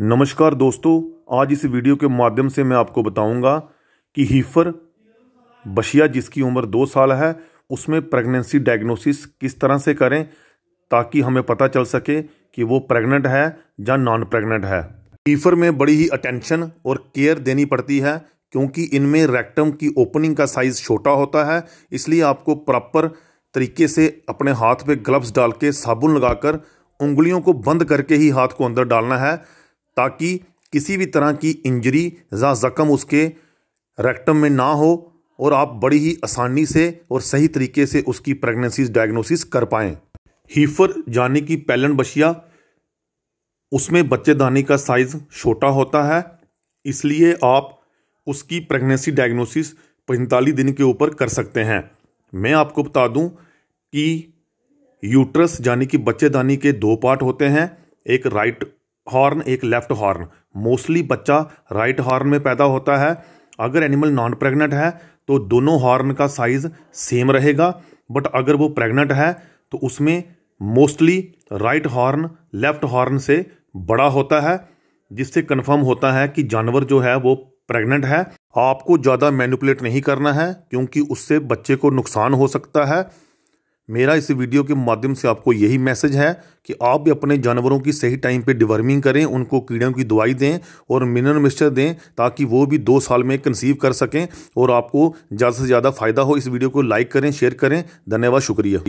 नमस्कार दोस्तों आज इस वीडियो के माध्यम से मैं आपको बताऊंगा कि हीफर बशिया जिसकी उम्र दो साल है उसमें प्रेगनेंसी डायग्नोसिस किस तरह से करें ताकि हमें पता चल सके कि वो प्रेग्नेंट है या नॉन प्रेग्नेंट है हीफर में बड़ी ही अटेंशन और केयर देनी पड़ती है क्योंकि इनमें रेक्टम की ओपनिंग का साइज़ छोटा होता है इसलिए आपको प्रॉपर तरीके से अपने हाथ पे ग्लव्स डाल के साबुन लगाकर उंगलियों को बंद करके ही हाथ को अंदर डालना है ताकि किसी भी तरह की इंजरी या ज़ख़म उसके रेक्टम में ना हो और आप बड़ी ही आसानी से और सही तरीके से उसकी प्रेगनेंसी डायग्नोसिस कर पाएँ हीफर यानी कि पैलन बशिया उसमें बच्चेदानी का साइज़ छोटा होता है इसलिए आप उसकी प्रेगनेंसी डायग्नोसिस पैंतालीस दिन के ऊपर कर सकते हैं मैं आपको बता दूं कि यूट्रस यानी कि बच्चेदानी के दो पार्ट होते हैं एक राइट हॉर्न एक लेफ्ट हॉर्न मोस्टली बच्चा राइट हॉर्न में पैदा होता है अगर एनिमल नॉन प्रेग्नेंट है तो दोनों हॉर्न का साइज सेम रहेगा बट अगर वो प्रेग्नेंट है तो उसमें mostly right horn left horn से बड़ा होता है जिससे कन्फर्म होता है कि जानवर जो है वो प्रेग्नेंट है आपको ज़्यादा मैनिपुलेट नहीं करना है क्योंकि उससे बच्चे को नुकसान हो सकता है मेरा इस वीडियो के माध्यम से आपको यही मैसेज है कि आप भी अपने जानवरों की सही टाइम पे डिवर्मिंग करें उनको कीड़ों की दवाई दें और मिनरल मिक्सचर दें ताकि वो भी दो साल में कंसीव कर सकें और आपको ज़्यादा से ज़्यादा फ़ायदा हो इस वीडियो को लाइक करें शेयर करें धन्यवाद शुक्रिया